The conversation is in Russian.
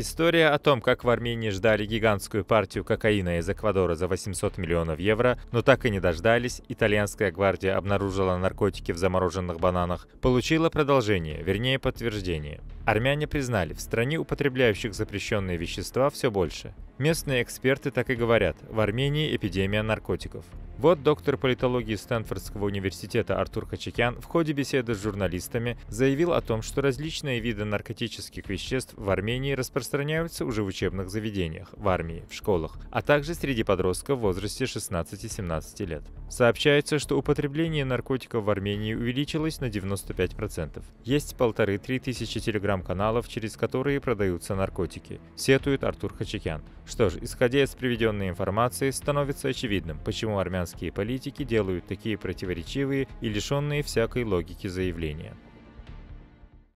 История о том, как в Армении ждали гигантскую партию кокаина из Эквадора за 800 миллионов евро, но так и не дождались, итальянская гвардия обнаружила наркотики в замороженных бананах, получила продолжение, вернее подтверждение. Армяне признали, в стране употребляющих запрещенные вещества все больше. Местные эксперты так и говорят, в Армении эпидемия наркотиков. Вот доктор политологии Стэнфордского университета Артур Хачикян в ходе беседы с журналистами заявил о том, что различные виды наркотических веществ в Армении распространяются уже в учебных заведениях, в армии, в школах, а также среди подростков в возрасте 16-17 лет. Сообщается, что употребление наркотиков в Армении увеличилось на 95%. Есть полторы-три тысячи телеграм-каналов, через которые продаются наркотики, сетует Артур Хачикян. Что ж, исходя из приведенной информации, становится очевидным, почему армян американские политики делают такие противоречивые и лишенные всякой логики заявления.